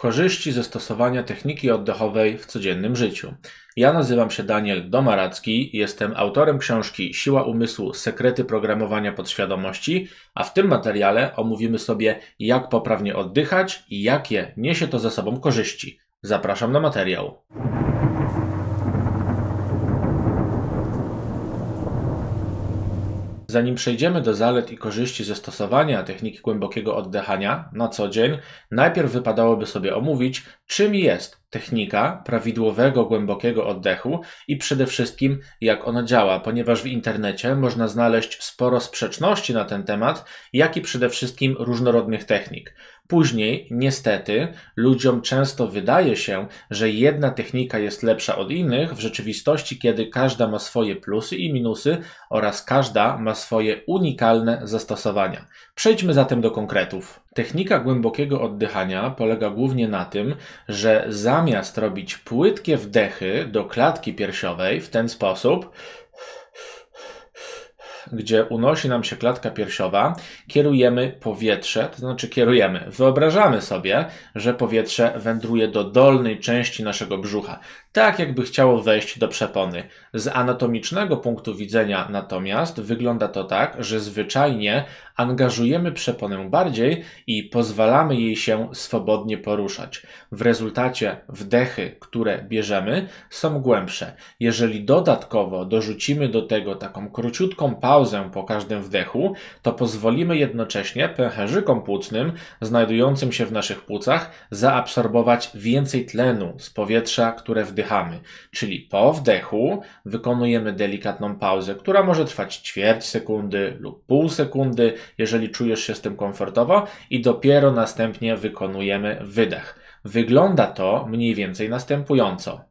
Korzyści ze stosowania techniki oddechowej w codziennym życiu. Ja nazywam się Daniel Domaracki, jestem autorem książki Siła umysłu sekrety programowania podświadomości, a w tym materiale omówimy sobie, jak poprawnie oddychać i jakie niesie to ze sobą korzyści. Zapraszam na materiał. Zanim przejdziemy do zalet i korzyści ze stosowania techniki głębokiego oddychania na co dzień, najpierw wypadałoby sobie omówić, czym jest technika prawidłowego głębokiego oddechu i przede wszystkim jak ona działa, ponieważ w internecie można znaleźć sporo sprzeczności na ten temat, jak i przede wszystkim różnorodnych technik. Później, niestety, ludziom często wydaje się, że jedna technika jest lepsza od innych, w rzeczywistości, kiedy każda ma swoje plusy i minusy oraz każda ma swoje unikalne zastosowania. Przejdźmy zatem do konkretów. Technika głębokiego oddychania polega głównie na tym, że zamiast robić płytkie wdechy do klatki piersiowej w ten sposób, gdzie unosi nam się klatka piersiowa, kierujemy powietrze, to znaczy kierujemy, wyobrażamy sobie, że powietrze wędruje do dolnej części naszego brzucha, tak jakby chciało wejść do przepony. Z anatomicznego punktu widzenia natomiast wygląda to tak, że zwyczajnie angażujemy przeponę bardziej i pozwalamy jej się swobodnie poruszać. W rezultacie wdechy, które bierzemy, są głębsze. Jeżeli dodatkowo dorzucimy do tego taką króciutką pauzę, pauzę po każdym wdechu, to pozwolimy jednocześnie pęcherzykom płucnym znajdującym się w naszych płucach zaabsorbować więcej tlenu z powietrza, które wdychamy. Czyli po wdechu wykonujemy delikatną pauzę, która może trwać ćwierć sekundy lub pół sekundy, jeżeli czujesz się z tym komfortowo, i dopiero następnie wykonujemy wydech. Wygląda to mniej więcej następująco.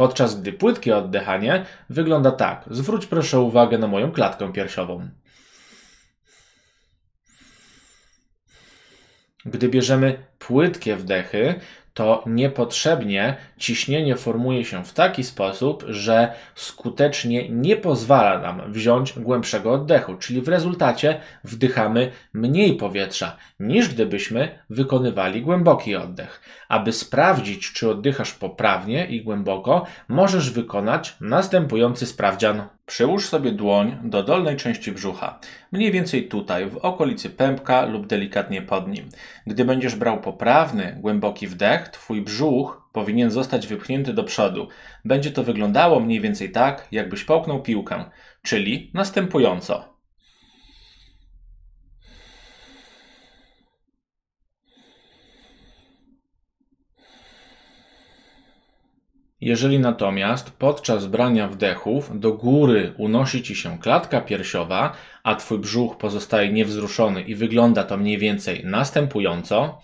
podczas gdy płytkie oddychanie wygląda tak. Zwróć proszę uwagę na moją klatkę piersiową. Gdy bierzemy płytkie wdechy, to niepotrzebnie ciśnienie formuje się w taki sposób, że skutecznie nie pozwala nam wziąć głębszego oddechu, czyli w rezultacie wdychamy mniej powietrza niż gdybyśmy wykonywali głęboki oddech. Aby sprawdzić, czy oddychasz poprawnie i głęboko, możesz wykonać następujący sprawdzian. Przyłóż sobie dłoń do dolnej części brzucha, mniej więcej tutaj, w okolicy pępka lub delikatnie pod nim. Gdy będziesz brał poprawny, głęboki wdech, twój brzuch powinien zostać wypchnięty do przodu. Będzie to wyglądało mniej więcej tak, jakbyś połknął piłkę, czyli następująco. Jeżeli natomiast podczas brania wdechów do góry unosi ci się klatka piersiowa, a twój brzuch pozostaje niewzruszony i wygląda to mniej więcej następująco,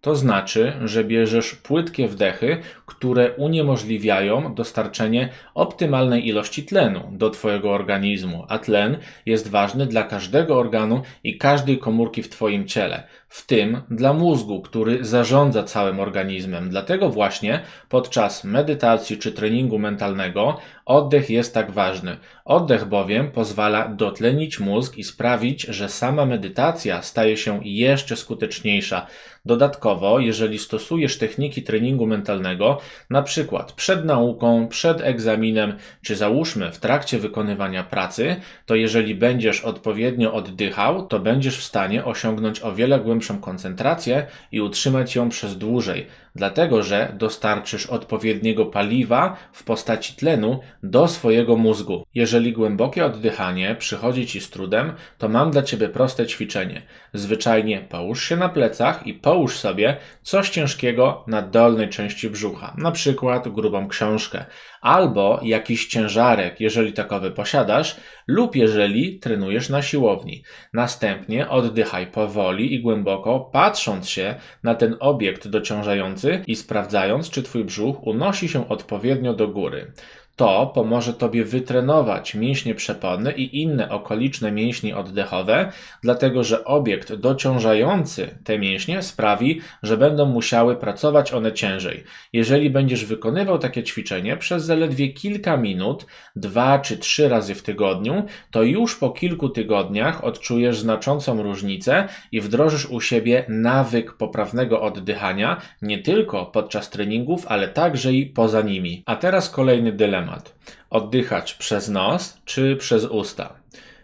To znaczy, że bierzesz płytkie wdechy, które uniemożliwiają dostarczenie optymalnej ilości tlenu do Twojego organizmu, a tlen jest ważny dla każdego organu i każdej komórki w Twoim ciele w tym dla mózgu, który zarządza całym organizmem. Dlatego właśnie podczas medytacji czy treningu mentalnego oddech jest tak ważny. Oddech bowiem pozwala dotlenić mózg i sprawić, że sama medytacja staje się jeszcze skuteczniejsza. Dodatkowo, jeżeli stosujesz techniki treningu mentalnego, na przykład przed nauką, przed egzaminem, czy załóżmy w trakcie wykonywania pracy, to jeżeli będziesz odpowiednio oddychał, to będziesz w stanie osiągnąć o wiele głębszą głębszą koncentrację i utrzymać ją przez dłużej, dlatego że dostarczysz odpowiedniego paliwa w postaci tlenu do swojego mózgu. Jeżeli głębokie oddychanie przychodzi ci z trudem, to mam dla ciebie proste ćwiczenie. Zwyczajnie połóż się na plecach i połóż sobie coś ciężkiego na dolnej części brzucha, na przykład grubą książkę albo jakiś ciężarek, jeżeli takowy posiadasz, lub jeżeli trenujesz na siłowni. Następnie oddychaj powoli i głęboko, patrząc się na ten obiekt dociążający i sprawdzając, czy Twój brzuch unosi się odpowiednio do góry. To pomoże Tobie wytrenować mięśnie przeponne i inne okoliczne mięśnie oddechowe, dlatego że obiekt dociążający te mięśnie sprawi, że będą musiały pracować one ciężej. Jeżeli będziesz wykonywał takie ćwiczenie przez zaledwie kilka minut, dwa czy trzy razy w tygodniu, to już po kilku tygodniach odczujesz znaczącą różnicę i wdrożysz u siebie nawyk poprawnego oddychania nie tylko podczas treningów, ale także i poza nimi. A teraz kolejny dylemat temat. Oddychać przez nos czy przez usta?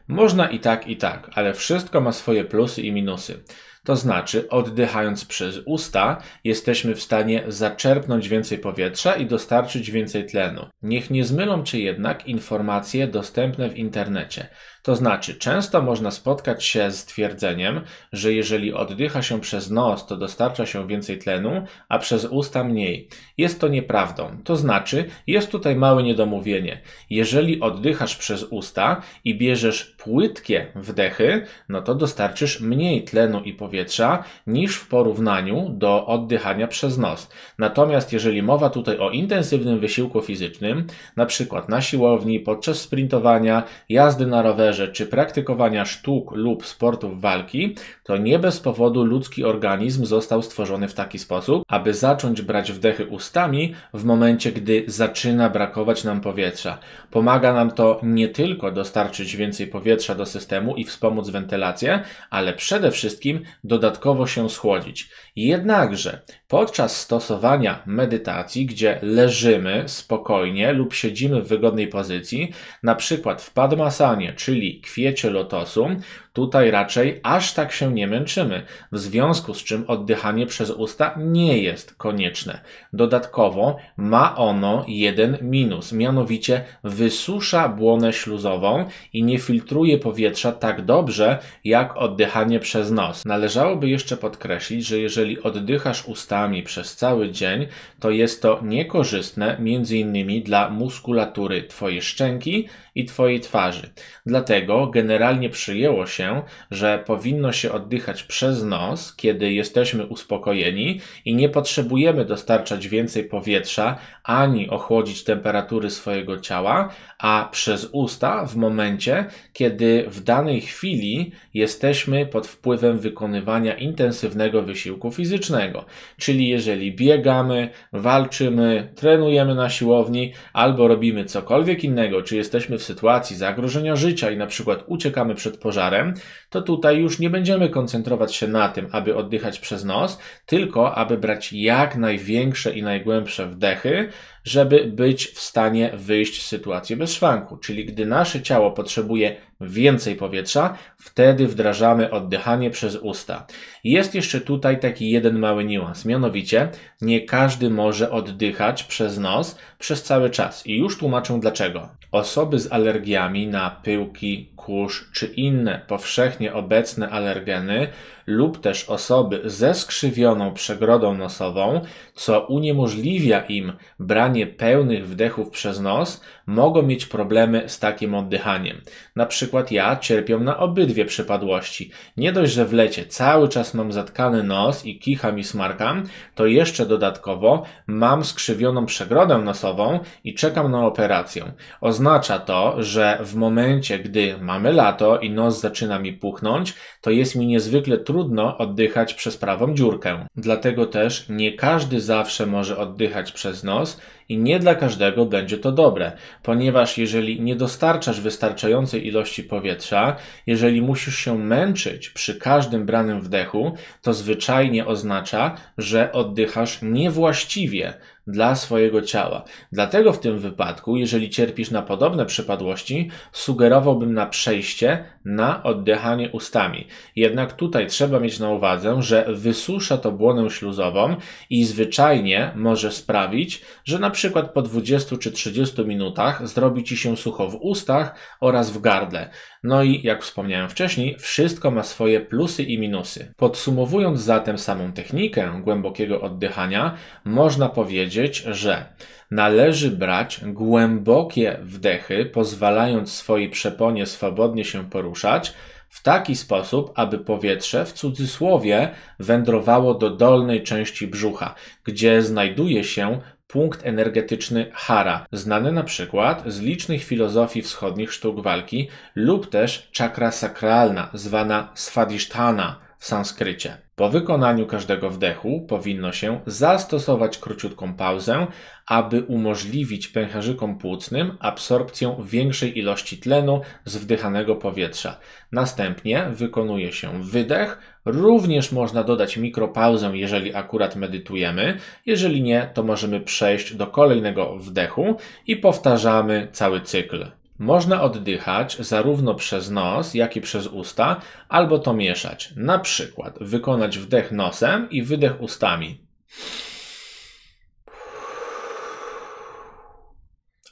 Można i tak, i tak, ale wszystko ma swoje plusy i minusy. To znaczy, oddychając przez usta, jesteśmy w stanie zaczerpnąć więcej powietrza i dostarczyć więcej tlenu. Niech nie zmylą cię jednak informacje dostępne w internecie. To znaczy, często można spotkać się z twierdzeniem, że jeżeli oddycha się przez nos, to dostarcza się więcej tlenu, a przez usta mniej. Jest to nieprawdą. To znaczy, jest tutaj małe niedomówienie. Jeżeli oddychasz przez usta i bierzesz płytkie wdechy, no to dostarczysz mniej tlenu i powietrza niż w porównaniu do oddychania przez nos. Natomiast jeżeli mowa tutaj o intensywnym wysiłku fizycznym, na przykład na siłowni, podczas sprintowania, jazdy na rowerze, spacerze czy praktykowania sztuk lub sportów walki, to nie bez powodu ludzki organizm został stworzony w taki sposób, aby zacząć brać wdechy ustami w momencie, gdy zaczyna brakować nam powietrza. Pomaga nam to nie tylko dostarczyć więcej powietrza do systemu i wspomóc wentylację, ale przede wszystkim dodatkowo się schłodzić. Jednakże podczas stosowania medytacji, gdzie leżymy spokojnie lub siedzimy w wygodnej pozycji, na przykład w padmasanie, czyli czyli kwiecie lotosu, Tutaj raczej aż tak się nie męczymy, w związku z czym oddychanie przez usta nie jest konieczne. Dodatkowo ma ono jeden minus, mianowicie wysusza błonę śluzową i nie filtruje powietrza tak dobrze, jak oddychanie przez nos. Należałoby jeszcze podkreślić, że jeżeli oddychasz ustami przez cały dzień, to jest to niekorzystne m.in. dla muskulatury Twojej szczęki i Twojej twarzy. Dlatego generalnie przyjęło się, się, że powinno się oddychać przez nos, kiedy jesteśmy uspokojeni i nie potrzebujemy dostarczać więcej powietrza ani ochłodzić temperatury swojego ciała, a przez usta w momencie, kiedy w danej chwili jesteśmy pod wpływem wykonywania intensywnego wysiłku fizycznego. Czyli jeżeli biegamy, walczymy, trenujemy na siłowni albo robimy cokolwiek innego, czy jesteśmy w sytuacji zagrożenia życia i na przykład uciekamy przed pożarem, to tutaj już nie będziemy koncentrować się na tym, aby oddychać przez nos, tylko aby brać jak największe i najgłębsze wdechy, żeby być w stanie wyjść z sytuacji bez szwanku. Czyli gdy nasze ciało potrzebuje więcej powietrza, wtedy wdrażamy oddychanie przez usta. Jest jeszcze tutaj taki jeden mały niuans, mianowicie nie każdy może oddychać przez nos przez cały czas. I już tłumaczę dlaczego. Osoby z alergiami na pyłki, kurz czy inne powszechnie obecne alergeny lub też osoby ze skrzywioną przegrodą nosową, co uniemożliwia im branie pełnych wdechów przez nos, mogą mieć problemy z takim oddychaniem. Na przykład ja cierpię na obydwie przypadłości. Nie dość, że w lecie cały czas mam zatkany nos i kicham i smarkam, to jeszcze dodatkowo mam skrzywioną przegrodę nosową i czekam na operację. Oznacza to, że w momencie, gdy mamy lato i nos zaczyna mi puchnąć, to jest mi niezwykle trudno trudno oddychać przez prawą dziurkę. Dlatego też nie każdy zawsze może oddychać przez nos i nie dla każdego będzie to dobre, ponieważ jeżeli nie dostarczasz wystarczającej ilości powietrza, jeżeli musisz się męczyć przy każdym branym wdechu, to zwyczajnie oznacza, że oddychasz niewłaściwie, dla swojego ciała. Dlatego w tym wypadku, jeżeli cierpisz na podobne przypadłości, sugerowałbym na przejście na oddychanie ustami. Jednak tutaj trzeba mieć na uwadze, że wysusza to błonę śluzową i zwyczajnie może sprawić, że na przykład po 20 czy 30 minutach zrobi ci się sucho w ustach oraz w gardle. No i jak wspomniałem wcześniej, wszystko ma swoje plusy i minusy. Podsumowując zatem samą technikę głębokiego oddychania, można powiedzieć, powiedzieć, że należy brać głębokie wdechy, pozwalając swojej przeponie swobodnie się poruszać, w taki sposób, aby powietrze w cudzysłowie wędrowało do dolnej części brzucha, gdzie znajduje się punkt energetyczny Hara, znany na przykład z licznych filozofii wschodnich sztuk walki lub też czakra sakralna, zwana Svadhisthana w sanskrycie. Po wykonaniu każdego wdechu powinno się zastosować króciutką pauzę, aby umożliwić pęcherzykom płucnym absorpcję większej ilości tlenu z wdychanego powietrza. Następnie wykonuje się wydech. Również można dodać mikropauzę, jeżeli akurat medytujemy. Jeżeli nie, to możemy przejść do kolejnego wdechu i powtarzamy cały cykl. Można oddychać zarówno przez nos, jak i przez usta, albo to mieszać. Na przykład wykonać wdech nosem i wydech ustami.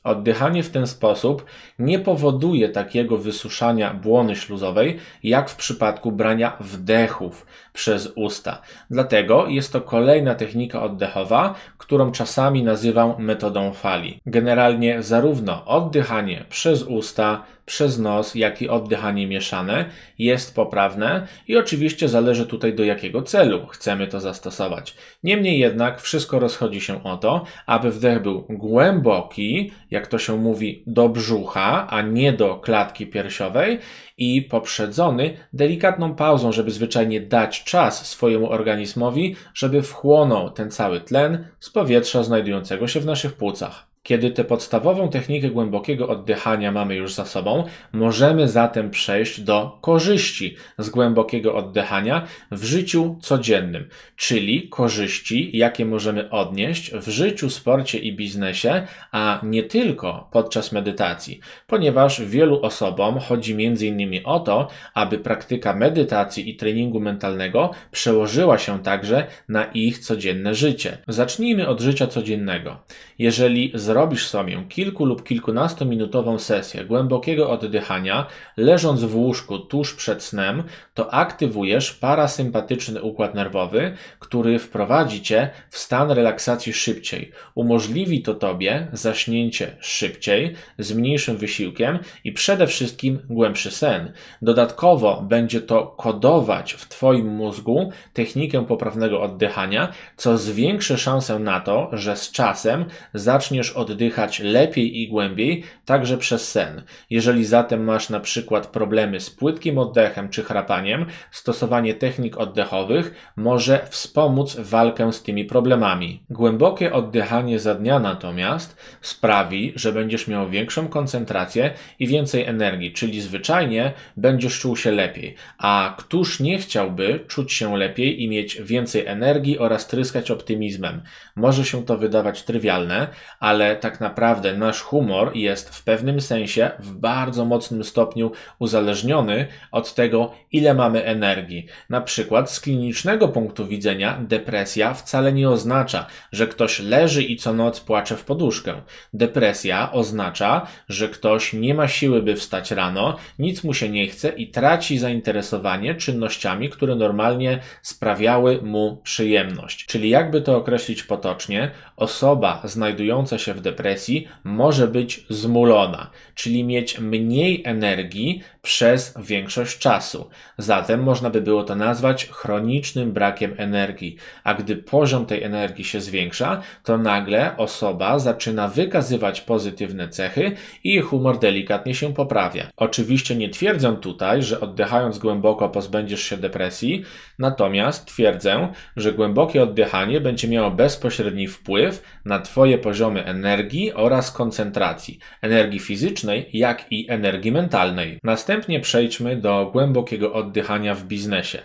Oddychanie w ten sposób nie powoduje takiego wysuszania błony śluzowej, jak w przypadku brania wdechów, przez usta. Dlatego jest to kolejna technika oddechowa, którą czasami nazywam metodą fali. Generalnie zarówno oddychanie przez usta, przez nos, jak i oddychanie mieszane jest poprawne i oczywiście zależy tutaj do jakiego celu chcemy to zastosować. Niemniej jednak wszystko rozchodzi się o to, aby wdech był głęboki, jak to się mówi, do brzucha, a nie do klatki piersiowej i poprzedzony delikatną pauzą, żeby zwyczajnie dać czas swojemu organizmowi, żeby wchłonął ten cały tlen z powietrza znajdującego się w naszych płucach. Kiedy tę podstawową technikę głębokiego oddychania mamy już za sobą, możemy zatem przejść do korzyści z głębokiego oddychania w życiu codziennym, czyli korzyści, jakie możemy odnieść w życiu, sporcie i biznesie, a nie tylko podczas medytacji, ponieważ wielu osobom chodzi m.in. o to, aby praktyka medytacji i treningu mentalnego przełożyła się także na ich codzienne życie. Zacznijmy od życia codziennego. Jeżeli zrobisz sobie kilku lub kilkunastominutową sesję głębokiego oddychania, leżąc w łóżku tuż przed snem, to aktywujesz parasympatyczny układ nerwowy, który wprowadzi cię w stan relaksacji szybciej. Umożliwi to tobie zaśnięcie szybciej, z mniejszym wysiłkiem i przede wszystkim głębszy sen. Dodatkowo będzie to kodować w twoim mózgu technikę poprawnego oddychania, co zwiększy szansę na to, że z czasem zaczniesz oddychać lepiej i głębiej, także przez sen. Jeżeli zatem masz na przykład problemy z płytkim oddechem czy chrapaniem, stosowanie technik oddechowych może wspomóc walkę z tymi problemami. Głębokie oddychanie za dnia natomiast sprawi, że będziesz miał większą koncentrację i więcej energii, czyli zwyczajnie będziesz czuł się lepiej. A któż nie chciałby czuć się lepiej i mieć więcej energii oraz tryskać optymizmem? Może się to wydawać trywialne, ale tak naprawdę nasz humor jest w pewnym sensie w bardzo mocnym stopniu uzależniony od tego, ile mamy energii. Na przykład z klinicznego punktu widzenia depresja wcale nie oznacza, że ktoś leży i co noc płacze w poduszkę. Depresja oznacza, że ktoś nie ma siły, by wstać rano, nic mu się nie chce i traci zainteresowanie czynnościami, które normalnie sprawiały mu przyjemność. Czyli jakby to określić potocznie, osoba znajdująca się w depresji może być zmulona, czyli mieć mniej energii przez większość czasu. Zatem można by było to nazwać chronicznym brakiem energii. A gdy poziom tej energii się zwiększa, to nagle osoba zaczyna wykazywać pozytywne cechy i jej humor delikatnie się poprawia. Oczywiście nie twierdzę tutaj, że oddychając głęboko pozbędziesz się depresji, natomiast twierdzę, że głębokie oddychanie będzie miało bezpośredni wpływ na Twoje poziomy energii oraz koncentracji, energii fizycznej, jak i energii mentalnej. Następnie Następnie przejdźmy do głębokiego oddychania w biznesie.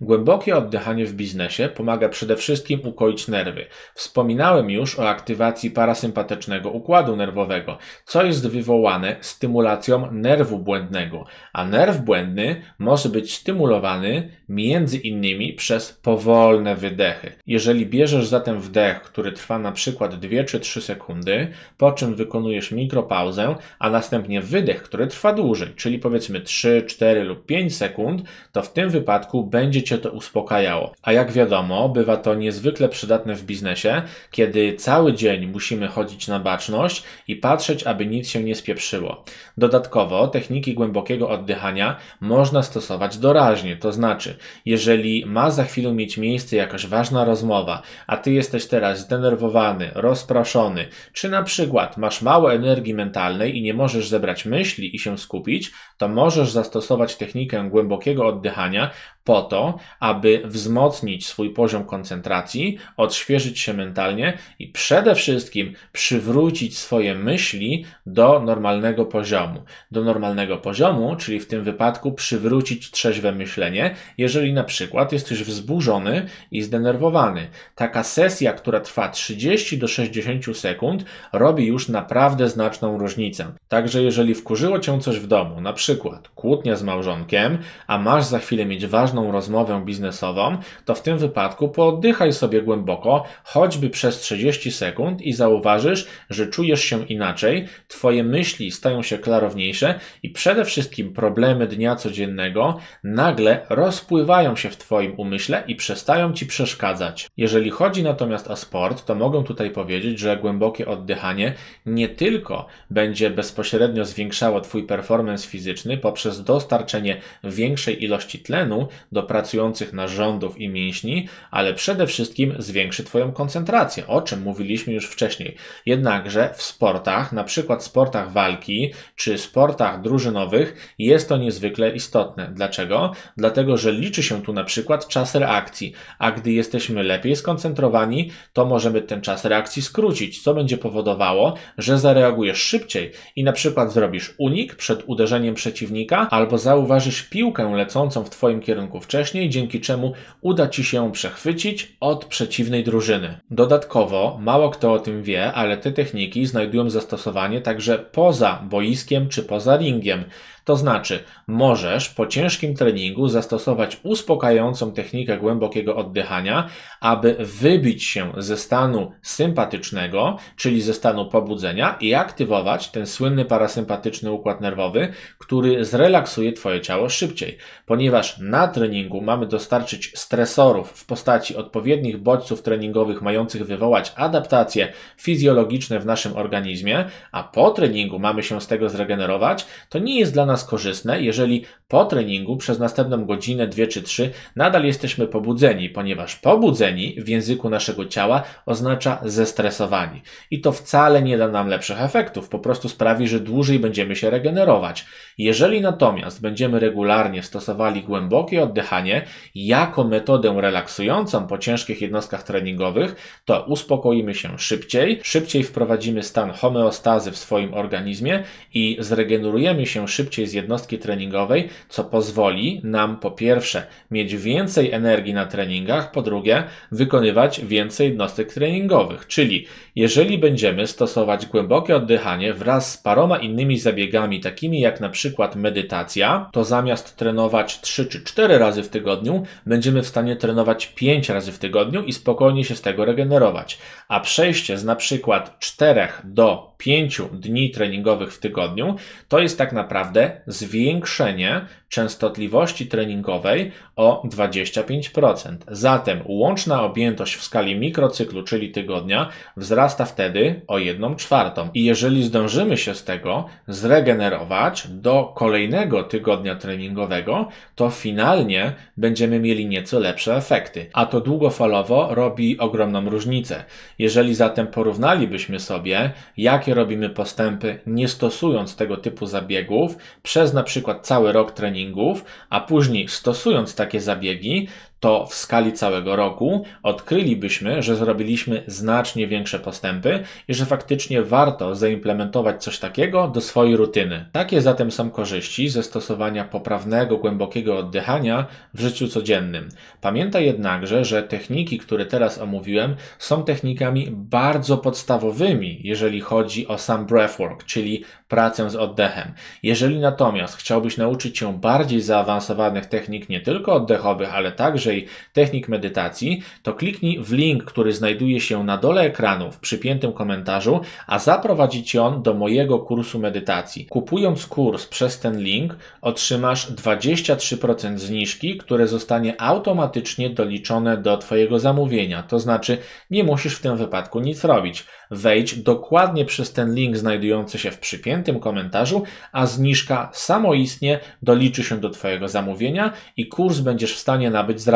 Głębokie oddychanie w biznesie pomaga przede wszystkim ukoić nerwy. Wspominałem już o aktywacji parasympatycznego układu nerwowego, co jest wywołane stymulacją nerwu błędnego, a nerw błędny może być stymulowany między innymi przez powolne wydechy. Jeżeli bierzesz zatem wdech, który trwa na przykład 2 czy 3 sekundy, po czym wykonujesz mikropauzę, a następnie wydech, który trwa dłużej, czyli powiedzmy 3, 4 lub 5 sekund, to w tym wypadku będzie cię to uspokajało. A jak wiadomo, bywa to niezwykle przydatne w biznesie, kiedy cały dzień musimy chodzić na baczność i patrzeć, aby nic się nie spieprzyło. Dodatkowo techniki głębokiego oddychania można stosować doraźnie, to znaczy, jeżeli ma za chwilę mieć miejsce jakaś ważna rozmowa, a ty jesteś teraz zdenerwowany, rozproszony, czy na przykład masz mało energii mentalnej i nie możesz zebrać myśli i się skupić, to możesz zastosować technikę głębokiego oddychania po to, aby wzmocnić swój poziom koncentracji, odświeżyć się mentalnie i przede wszystkim przywrócić swoje myśli do normalnego poziomu. Do normalnego poziomu, czyli w tym wypadku przywrócić trzeźwe myślenie, jeżeli na przykład jesteś wzburzony i zdenerwowany. Taka sesja, która trwa 30 do 60 sekund, robi już naprawdę znaczną różnicę. Także jeżeli wkurzyło cię coś w domu, na przykład kłótnia z małżonkiem, a masz za chwilę mieć ważną rozmowę, rozmowę biznesową, to w tym wypadku pooddychaj sobie głęboko, choćby przez 30 sekund i zauważysz, że czujesz się inaczej, twoje myśli stają się klarowniejsze i przede wszystkim problemy dnia codziennego nagle rozpływają się w twoim umyśle i przestają ci przeszkadzać. Jeżeli chodzi natomiast o sport, to mogę tutaj powiedzieć, że głębokie oddychanie nie tylko będzie bezpośrednio zwiększało twój performance fizyczny poprzez dostarczenie większej ilości tlenu do pracy pracujących narządów i mięśni, ale przede wszystkim zwiększy Twoją koncentrację, o czym mówiliśmy już wcześniej. Jednakże w sportach, na przykład sportach walki czy sportach drużynowych, jest to niezwykle istotne. Dlaczego? Dlatego, że liczy się tu na przykład czas reakcji, a gdy jesteśmy lepiej skoncentrowani, to możemy ten czas reakcji skrócić, co będzie powodowało, że zareagujesz szybciej i na przykład zrobisz unik przed uderzeniem przeciwnika albo zauważysz piłkę lecącą w Twoim kierunku wcześniej, wcześniej, dzięki czemu uda Ci się przechwycić od przeciwnej drużyny. Dodatkowo, mało kto o tym wie, ale te techniki znajdują zastosowanie także poza boiskiem czy poza ringiem. To znaczy, możesz po ciężkim treningu zastosować uspokajającą technikę głębokiego oddychania, aby wybić się ze stanu sympatycznego, czyli ze stanu pobudzenia i aktywować ten słynny parasympatyczny układ nerwowy, który zrelaksuje Twoje ciało szybciej. Ponieważ na treningu mamy dostarczyć stresorów w postaci odpowiednich bodźców treningowych mających wywołać adaptacje fizjologiczne w naszym organizmie, a po treningu mamy się z tego zregenerować, to nie jest dla nas korzystne, jeżeli po treningu przez następną godzinę, dwie czy trzy nadal jesteśmy pobudzeni, ponieważ pobudzeni w języku naszego ciała oznacza zestresowani. I to wcale nie da nam lepszych efektów, po prostu sprawi, że dłużej będziemy się regenerować. Jeżeli natomiast będziemy regularnie stosowali głębokie oddychanie jako metodę relaksującą po ciężkich jednostkach treningowych, to uspokoimy się szybciej, szybciej wprowadzimy stan homeostazy w swoim organizmie i zregenerujemy się szybciej się z jednostki treningowej, co pozwoli nam po pierwsze mieć więcej energii na treningach, po drugie wykonywać więcej jednostek treningowych. Czyli jeżeli będziemy stosować głębokie oddychanie wraz z paroma innymi zabiegami, takimi jak na przykład medytacja, to zamiast trenować 3 czy 4 razy w tygodniu, będziemy w stanie trenować 5 razy w tygodniu i spokojnie się z tego regenerować. A przejście z na przykład 4 do 5 dni treningowych w tygodniu to jest tak naprawdę zwiększenie częstotliwości treningowej o 25%. Zatem łączna objętość w skali mikrocyklu, czyli tygodnia, wzrasta wtedy o 1 czwartą. I jeżeli zdążymy się z tego zregenerować do kolejnego tygodnia treningowego, to finalnie będziemy mieli nieco lepsze efekty. A to długofalowo robi ogromną różnicę. Jeżeli zatem porównalibyśmy sobie, jakie robimy postępy, nie stosując tego typu zabiegów przez na przykład cały rok treningu, treningów, a później stosując takie zabiegi, to w skali całego roku odkrylibyśmy, że zrobiliśmy znacznie większe postępy i że faktycznie warto zaimplementować coś takiego do swojej rutyny. Takie zatem są korzyści ze stosowania poprawnego, głębokiego oddychania w życiu codziennym. Pamiętaj jednakże, że techniki, które teraz omówiłem, są technikami bardzo podstawowymi, jeżeli chodzi o sam breathwork, czyli pracę z oddechem. Jeżeli natomiast chciałbyś nauczyć się bardziej zaawansowanych technik, nie tylko oddechowych, ale także technik medytacji, to kliknij w link, który znajduje się na dole ekranu w przypiętym komentarzu, a zaprowadzi cię on do mojego kursu medytacji. Kupując kurs przez ten link, otrzymasz 23% zniżki, które zostanie automatycznie doliczone do Twojego zamówienia. To znaczy, nie musisz w tym wypadku nic robić. Wejdź dokładnie przez ten link znajdujący się w przypiętym komentarzu, a zniżka samoistnie doliczy się do Twojego zamówienia i kurs będziesz w stanie nabyć z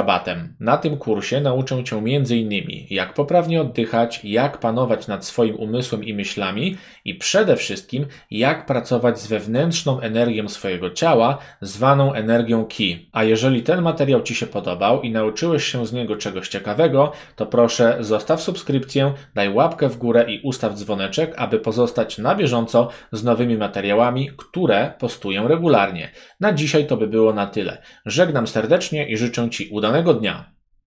na tym kursie nauczę Cię m.in. jak poprawnie oddychać, jak panować nad swoim umysłem i myślami i przede wszystkim jak pracować z wewnętrzną energią swojego ciała, zwaną energią Ki. A jeżeli ten materiał Ci się podobał i nauczyłeś się z niego czegoś ciekawego, to proszę zostaw subskrypcję, daj łapkę w górę i ustaw dzwoneczek, aby pozostać na bieżąco z nowymi materiałami, które postuję regularnie. Na dzisiaj to by było na tyle. Żegnam serdecznie i życzę Ci udanego danego dnia